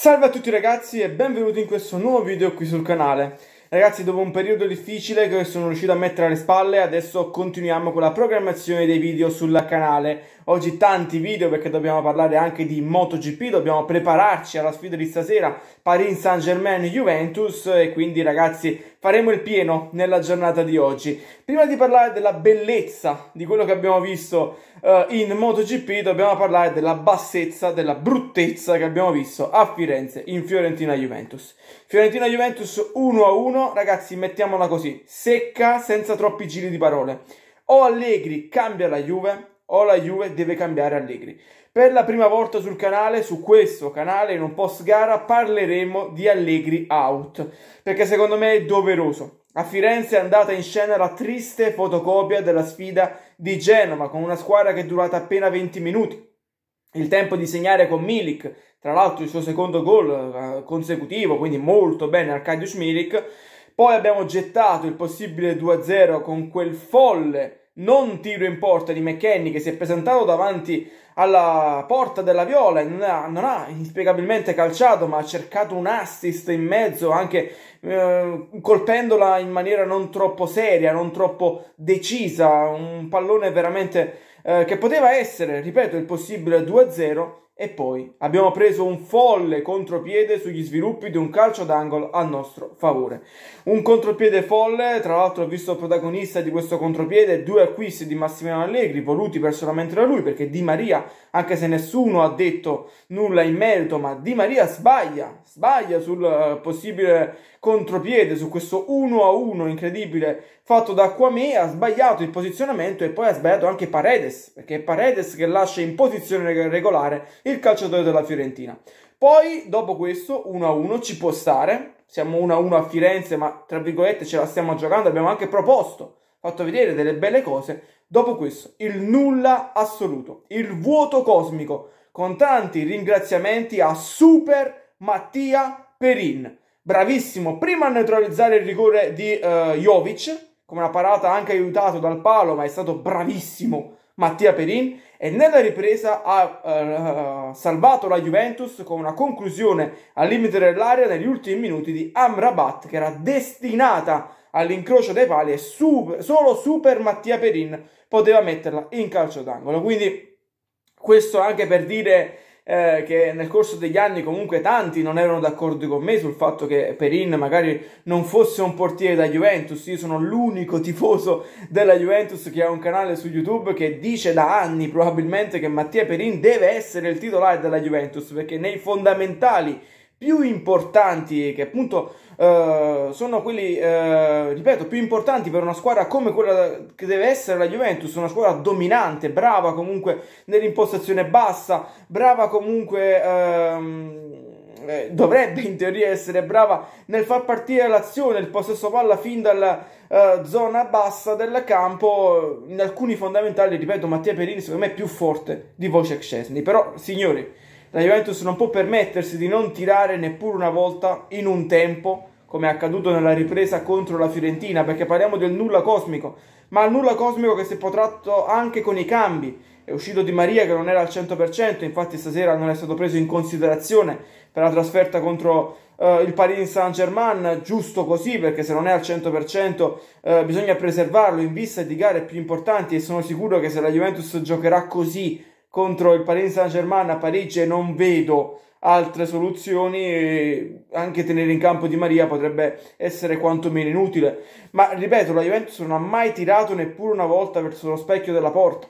Salve a tutti ragazzi e benvenuti in questo nuovo video qui sul canale. Ragazzi, dopo un periodo difficile che sono riuscito a mettere alle spalle, adesso continuiamo con la programmazione dei video sul canale oggi tanti video perché dobbiamo parlare anche di MotoGP, dobbiamo prepararci alla sfida di stasera Paris Saint Germain Juventus e quindi ragazzi faremo il pieno nella giornata di oggi. Prima di parlare della bellezza di quello che abbiamo visto uh, in MotoGP dobbiamo parlare della bassezza, della bruttezza che abbiamo visto a Firenze in Fiorentina Juventus. Fiorentina Juventus 1-1, ragazzi mettiamola così, secca senza troppi giri di parole. O Allegri cambia la Juve o la Juve deve cambiare Allegri. Per la prima volta sul canale, su questo canale, in un post gara, parleremo di Allegri out, perché secondo me è doveroso. A Firenze è andata in scena la triste fotocopia della sfida di Genova, con una squadra che è durata appena 20 minuti. Il tempo di segnare con Milik, tra l'altro il suo secondo gol eh, consecutivo, quindi molto bene Arkadiusz Milik. Poi abbiamo gettato il possibile 2-0 con quel folle non tiro in porta di McKenny che si è presentato davanti alla porta della Viola, non ha, non ha inspiegabilmente calciato ma ha cercato un assist in mezzo anche eh, colpendola in maniera non troppo seria, non troppo decisa, un pallone veramente eh, che poteva essere, ripeto, il possibile 2-0 e poi abbiamo preso un folle contropiede sugli sviluppi di un calcio d'angolo a nostro favore. Un contropiede folle, tra l'altro ho visto il protagonista di questo contropiede due acquisti di Massimiliano Allegri voluti personalmente da lui perché Di Maria, anche se nessuno ha detto nulla in merito, ma Di Maria sbaglia, sbaglia sul eh, possibile contropiede, su questo 1 a 1 incredibile fatto da Kwame, ha sbagliato il posizionamento e poi ha sbagliato anche Paredes, perché è Paredes che lascia in posizione regolare il calciatore della Fiorentina. Poi, dopo questo, 1-1 ci può stare. Siamo 1-1 a Firenze, ma tra virgolette ce la stiamo giocando. Abbiamo anche proposto, fatto vedere delle belle cose. Dopo questo, il nulla assoluto, il vuoto cosmico, con tanti ringraziamenti a Super Mattia Perin. Bravissimo, prima a neutralizzare il rigore di uh, Jovic, come una parata anche aiutato dal palo, ma è stato bravissimo Mattia Perin e nella ripresa ha uh, salvato la Juventus con una conclusione al limite dell'area negli ultimi minuti di Amrabat che era destinata all'incrocio dei pali e super, solo Super Mattia Perin poteva metterla in calcio d'angolo. Quindi questo anche per dire eh, che nel corso degli anni comunque tanti non erano d'accordo con me sul fatto che Perin magari non fosse un portiere da Juventus. Io sono l'unico tifoso della Juventus che ha un canale su YouTube che dice da anni probabilmente che Mattia Perin deve essere il titolare della Juventus perché nei fondamentali più importanti che appunto eh, sono quelli, eh, ripeto, più importanti per una squadra come quella che deve essere la Juventus, una squadra dominante, brava comunque nell'impostazione bassa, brava comunque... Ehm, eh, dovrebbe in teoria essere brava nel far partire l'azione, il possesso palla fin dalla uh, zona bassa del campo, in alcuni fondamentali, ripeto, Mattia Perini secondo me è più forte di Wojciech Szczesny, però signori la Juventus non può permettersi di non tirare neppure una volta in un tempo, come è accaduto nella ripresa contro la Fiorentina, perché parliamo del nulla cosmico, ma il nulla cosmico che si è potratto anche con i cambi. È uscito Di Maria che non era al 100%, infatti stasera non è stato preso in considerazione per la trasferta contro eh, il Paris Saint-Germain, giusto così perché se non è al 100% eh, bisogna preservarlo in vista di gare più importanti e sono sicuro che se la Juventus giocherà così contro il Paris Saint Germain a Parigi non vedo altre soluzioni anche tenere in campo Di Maria potrebbe essere quantomeno inutile ma ripeto la Juventus non ha mai tirato neppure una volta verso lo specchio della porta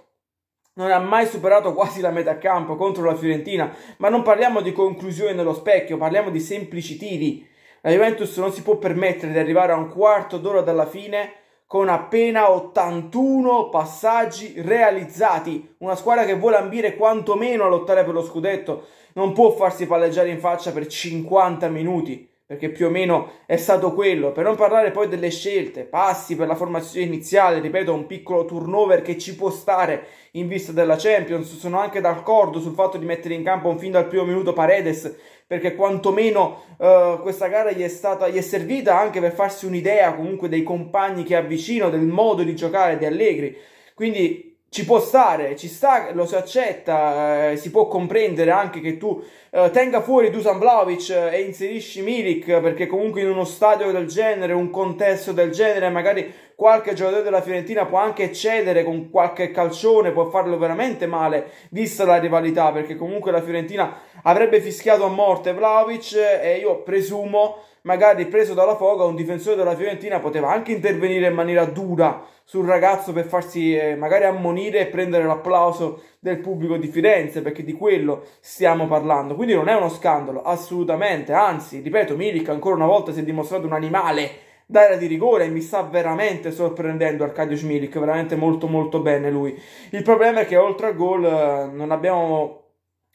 non ha mai superato quasi la metà campo contro la Fiorentina ma non parliamo di conclusione nello specchio parliamo di semplici tiri la Juventus non si può permettere di arrivare a un quarto d'ora dalla fine con appena 81 passaggi realizzati. Una squadra che vuole ambire quantomeno a lottare per lo scudetto non può farsi palleggiare in faccia per 50 minuti perché più o meno è stato quello, per non parlare poi delle scelte, passi per la formazione iniziale, ripeto, un piccolo turnover che ci può stare in vista della Champions, sono anche d'accordo sul fatto di mettere in campo un fin dal primo minuto Paredes, perché quantomeno eh, questa gara gli è, stata, gli è servita anche per farsi un'idea comunque dei compagni che ha vicino, del modo di giocare di Allegri, quindi ci può stare, ci sta, lo si accetta, eh, si può comprendere anche che tu eh, tenga fuori Dusan Vlaovic eh, e inserisci Milik perché comunque in uno stadio del genere, un contesto del genere, magari qualche giocatore della Fiorentina può anche cedere con qualche calcione, può farlo veramente male, vista la rivalità, perché comunque la Fiorentina avrebbe fischiato a morte Vlaovic e io presumo, magari preso dalla foga, un difensore della Fiorentina poteva anche intervenire in maniera dura sul ragazzo per farsi eh, magari ammonire e prendere l'applauso del pubblico di Firenze, perché di quello stiamo parlando. Quindi non è uno scandalo, assolutamente, anzi, ripeto, Milik ancora una volta si è dimostrato un animale d'area di rigore e mi sta veramente sorprendendo Arcadio Milik, veramente molto molto bene lui. Il problema è che oltre al gol eh, non abbiamo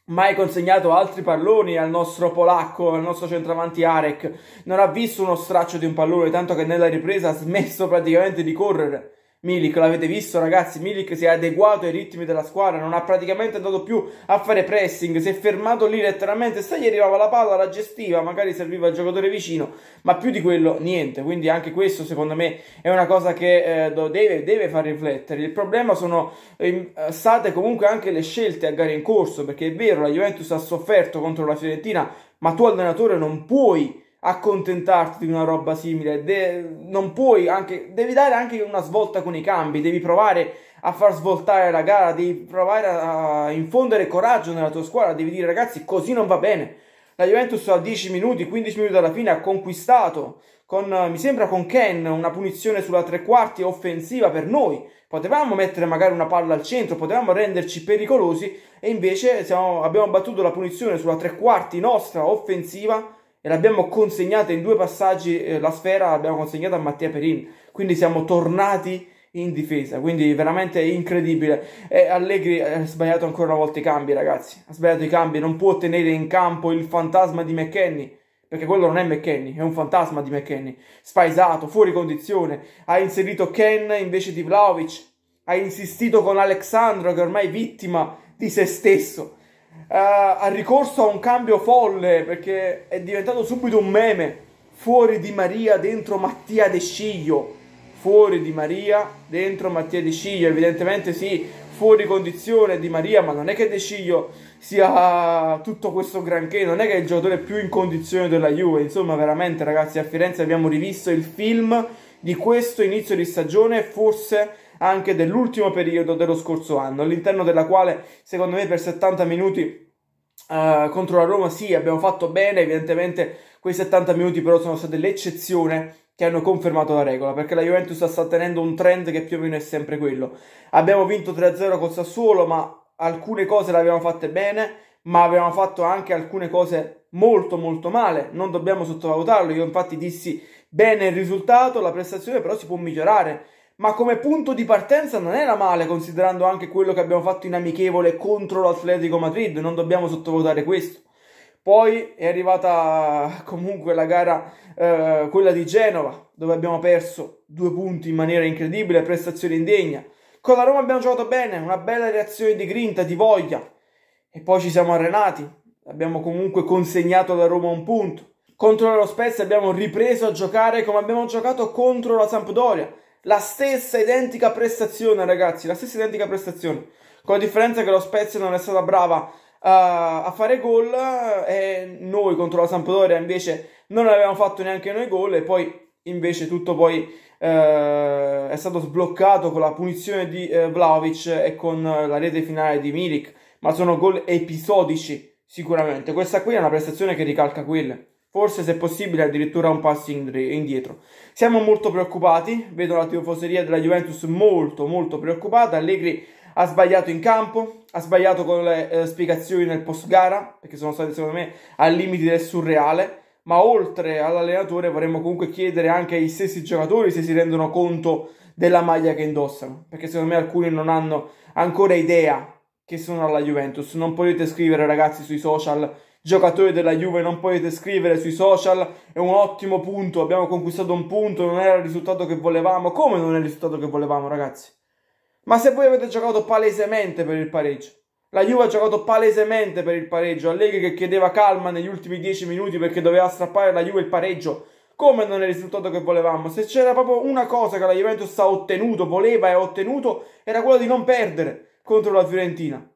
mai consegnato altri palloni al nostro polacco, al nostro centravanti Arek, non ha visto uno straccio di un pallone, tanto che nella ripresa ha smesso praticamente di correre Milik, l'avete visto ragazzi, Milik si è adeguato ai ritmi della squadra, non ha praticamente andato più a fare pressing, si è fermato lì letteralmente, se gli arrivava la palla la gestiva, magari serviva il giocatore vicino, ma più di quello niente, quindi anche questo secondo me è una cosa che eh, deve, deve, far riflettere. Il problema sono ehm, state comunque anche le scelte a gare in corso, perché è vero, la Juventus ha sofferto contro la Fiorentina, ma tu allenatore non puoi accontentarti di una roba simile, De- non puoi anche, devi dare anche una svolta con i cambi, devi provare a far svoltare la gara, devi provare a infondere coraggio nella tua squadra, devi dire ragazzi così non va bene. La Juventus a 10 minuti, 15 minuti alla fine ha conquistato con, mi sembra con Ken, una punizione sulla tre quarti offensiva per noi. Potevamo mettere magari una palla al centro, potevamo renderci pericolosi e invece siamo, abbiamo battuto la punizione sulla tre quarti nostra offensiva e l'abbiamo consegnata in due passaggi, eh, la sfera l'abbiamo consegnata a Mattia Perin, quindi siamo tornati in difesa, quindi veramente incredibile. E Allegri ha sbagliato ancora una volta i cambi, ragazzi, ha sbagliato i cambi, non può tenere in campo il fantasma di McKenny perché quello non è McKenny, è un fantasma di McKenny, spaesato, fuori condizione, ha inserito Ken invece di Vlaovic, ha insistito con Alexandro che ormai è vittima di se stesso, eh, ha ricorso a un cambio folle perché è diventato subito un meme. Fuori di Maria, dentro Mattia De Sciglio. Fuori di Maria, dentro Mattia De Sciglio. Evidentemente sì, fuori condizione di Maria, ma non è che De Sciglio sia tutto questo granché, non è che è il giocatore più in condizione della Juve. Insomma, veramente ragazzi, a Firenze abbiamo rivisto il film di questo inizio di stagione, forse anche dell'ultimo periodo dello scorso anno, all'interno della quale secondo me per 70 minuti uh, contro la Roma sì abbiamo fatto bene, evidentemente quei 70 minuti però sono state l'eccezione che hanno confermato la regola, perché la Juventus sta tenendo un trend che più o meno è sempre quello. Abbiamo vinto 3-0 con Sassuolo, ma alcune cose le abbiamo fatte bene, ma abbiamo fatto anche alcune cose molto molto male, non dobbiamo sottovalutarlo. Io infatti dissi bene il risultato, la prestazione però si può migliorare ma come punto di partenza non era male considerando anche quello che abbiamo fatto in amichevole contro l'Atletico Madrid, non dobbiamo sottovalutare questo. Poi è arrivata comunque la gara, eh, quella di Genova, dove abbiamo perso due punti in maniera incredibile, prestazione indegna. Con la Roma abbiamo giocato bene, una bella reazione di grinta, di voglia. E poi ci siamo arenati, abbiamo comunque consegnato alla Roma un punto. Contro lo Spezia abbiamo ripreso a giocare come abbiamo giocato contro la Sampdoria la stessa identica prestazione, ragazzi, la stessa identica prestazione. Con la differenza che lo Spezia non è stata brava Uh, a fare gol eh, e noi contro la Sampdoria invece non avevamo fatto neanche noi gol e poi invece tutto poi uh, è stato sbloccato con la punizione di uh, Vlaovic e con la rete finale di Milik ma sono gol episodici sicuramente questa qui è una prestazione che ricalca quelle forse se possibile addirittura un passo indietro. Siamo molto preoccupati, vedo la tifoseria della Juventus molto molto preoccupata, Allegri ha sbagliato in campo, ha sbagliato con le eh, spiegazioni nel post gara, perché sono state secondo me al limite del surreale, ma oltre all'allenatore vorremmo comunque chiedere anche ai stessi giocatori se si rendono conto della maglia che indossano, perché secondo me alcuni non hanno ancora idea che sono alla Juventus, non potete scrivere ragazzi sui social giocatore della Juve non potete scrivere sui social, è un ottimo punto, abbiamo conquistato un punto, non era il risultato che volevamo, come non è il risultato che volevamo ragazzi? Ma se voi avete giocato palesemente per il pareggio, la Juve ha giocato palesemente per il pareggio, Allegri che chiedeva calma negli ultimi 10 minuti perché doveva strappare la Juve il pareggio, come non è il risultato che volevamo? Se c'era proprio una cosa che la Juventus ha ottenuto, voleva e ha ottenuto, era quella di non perdere contro la Fiorentina.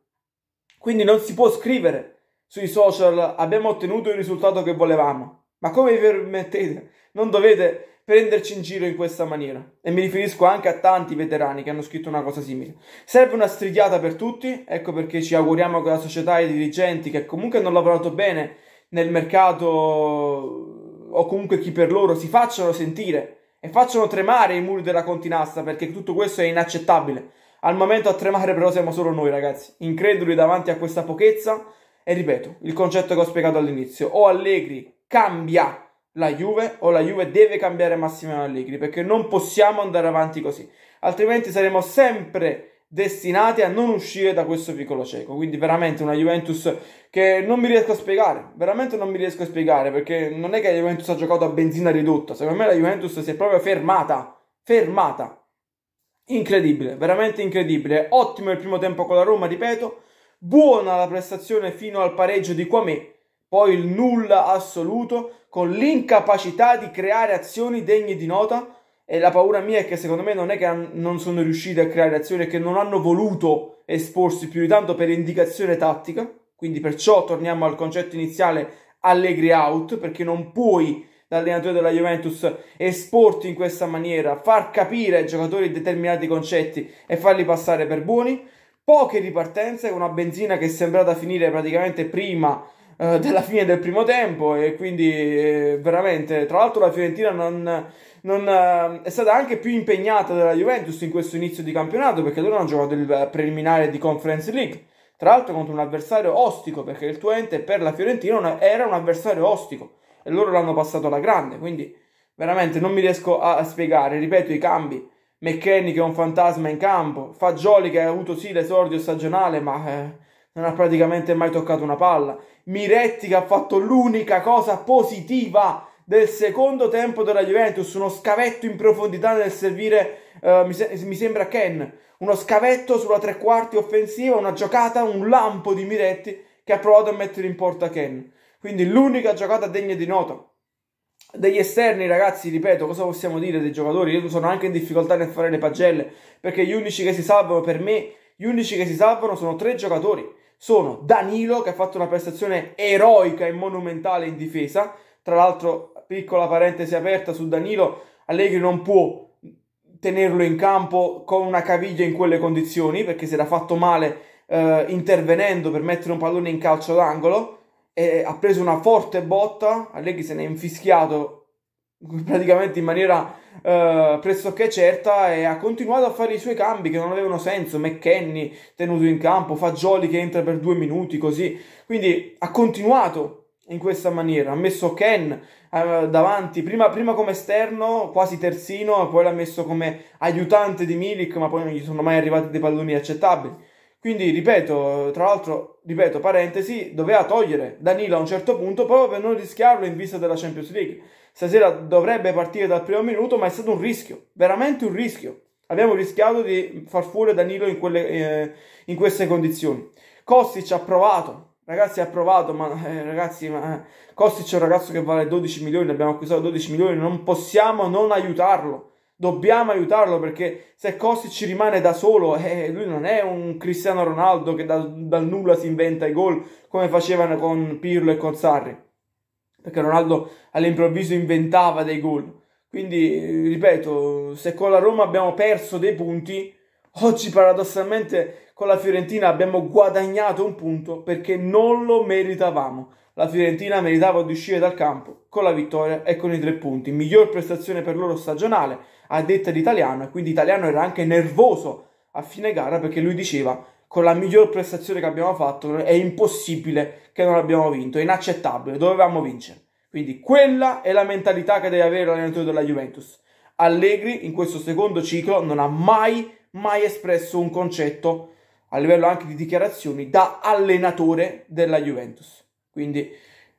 Quindi non si può scrivere sui social abbiamo ottenuto il risultato che volevamo. Ma come vi permettete? Non dovete prenderci in giro in questa maniera. E mi riferisco anche a tanti veterani che hanno scritto una cosa simile. Serve una strigliata per tutti, ecco perché ci auguriamo che la società e i dirigenti che comunque hanno lavorato bene nel mercato o comunque chi per loro si facciano sentire e facciano tremare i muri della continasta perché tutto questo è inaccettabile. Al momento a tremare però siamo solo noi ragazzi, increduli davanti a questa pochezza e ripeto, il concetto che ho spiegato all'inizio, o Allegri cambia la Juve o la Juve deve cambiare Massimiliano Allegri perché non possiamo andare avanti così, altrimenti saremo sempre destinati a non uscire da questo piccolo cieco. Quindi veramente una Juventus che non mi riesco a spiegare, veramente non mi riesco a spiegare perché non è che la Juventus ha giocato a benzina ridotta, secondo me la Juventus si è proprio fermata, fermata. Incredibile, veramente incredibile. Ottimo il primo tempo con la Roma, ripeto, Buona la prestazione fino al pareggio di Quame, poi il nulla assoluto con l'incapacità di creare azioni degne di nota e la paura mia è che secondo me non è che non sono riusciti a creare azioni è che non hanno voluto esporsi più di tanto per indicazione tattica, quindi perciò torniamo al concetto iniziale Allegri out perché non puoi l'allenatore della Juventus esporti in questa maniera, far capire ai giocatori determinati concetti e farli passare per buoni poche ripartenze, una benzina che è sembrata finire praticamente prima eh, della fine del primo tempo e quindi eh, veramente, tra l'altro la Fiorentina non, non eh, è stata anche più impegnata della Juventus in questo inizio di campionato perché loro hanno giocato il eh, preliminare di Conference League, tra l'altro contro un avversario ostico perché il Twente per la Fiorentina era un avversario ostico e loro l'hanno passato alla grande, quindi veramente non mi riesco a spiegare, ripeto i cambi McKenny che è un fantasma in campo, Fagioli che ha avuto sì l'esordio stagionale ma eh, non ha praticamente mai toccato una palla, Miretti che ha fatto l'unica cosa positiva del secondo tempo della Juventus, uno scavetto in profondità nel servire, eh, mi, se- mi, sembra Ken, uno scavetto sulla tre quarti offensiva, una giocata, un lampo di Miretti che ha provato a mettere in porta Ken. Quindi l'unica giocata degna di nota degli esterni, ragazzi, ripeto, cosa possiamo dire dei giocatori? Io sono anche in difficoltà nel fare le pagelle, perché gli unici che si salvano per me, gli unici che si salvano sono tre giocatori. Sono Danilo, che ha fatto una prestazione eroica e monumentale in difesa. Tra l'altro, piccola parentesi aperta su Danilo, Allegri non può tenerlo in campo con una caviglia in quelle condizioni, perché si era fatto male eh, intervenendo per mettere un pallone in calcio d'angolo e ha preso una forte botta, Allegri se ne è infischiato praticamente in maniera eh, pressoché certa e ha continuato a fare i suoi cambi che non avevano senso, McKenny tenuto in campo, Fagioli che entra per due minuti così, quindi ha continuato in questa maniera, ha messo Ken eh, davanti, prima, prima, come esterno, quasi terzino, poi l'ha messo come aiutante di Milik, ma poi non gli sono mai arrivati dei palloni accettabili quindi, ripeto, tra l'altro, ripeto, parentesi, doveva togliere Danilo a un certo punto proprio per non rischiarlo in vista della Champions League. Stasera dovrebbe partire dal primo minuto, ma è stato un rischio, veramente un rischio. Abbiamo rischiato di far fuori Danilo in, quelle, eh, in queste condizioni. Kostic ha provato, ragazzi ha provato, ma eh, ragazzi, ma, eh, Kostic è un ragazzo che vale 12 milioni, l'abbiamo acquistato 12 milioni, non possiamo non aiutarlo dobbiamo aiutarlo perché se Kostic ci rimane da solo, eh, lui non è un Cristiano Ronaldo che da, dal nulla si inventa i gol come facevano con Pirlo e con Sarri, perché Ronaldo all'improvviso inventava dei gol. Quindi, ripeto, se con la Roma abbiamo perso dei punti, oggi paradossalmente con la Fiorentina abbiamo guadagnato un punto perché non lo meritavamo. La Fiorentina meritava di uscire dal campo con la vittoria e con i tre punti. Miglior prestazione per loro stagionale a detta di Italiano e quindi Italiano era anche nervoso a fine gara perché lui diceva con la miglior prestazione che abbiamo fatto è impossibile che non abbiamo vinto, è inaccettabile, dovevamo vincere. Quindi quella è la mentalità che deve avere l'allenatore della Juventus. Allegri in questo secondo ciclo non ha mai, mai espresso un concetto a livello anche di dichiarazioni da allenatore della Juventus. Quindi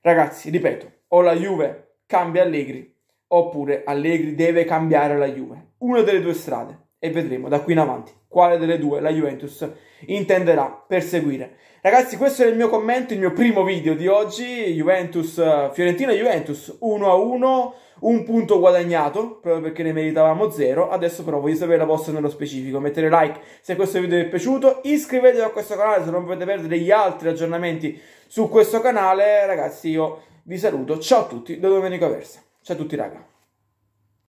ragazzi, ripeto, o la Juve cambia Allegri oppure Allegri deve cambiare la Juve. Una delle due strade e vedremo da qui in avanti quale delle due la Juventus intenderà perseguire. Ragazzi, questo era il mio commento, il mio primo video di oggi, Juventus Fiorentina Juventus 1 a 1, un punto guadagnato proprio perché ne meritavamo zero. Adesso però voglio sapere la vostra nello specifico, mettere like se questo video vi è piaciuto, iscrivetevi a questo canale se non volete perdere gli altri aggiornamenti su questo canale. Ragazzi, io vi saluto. Ciao a tutti da Domenico Versa. Satu Tiraga.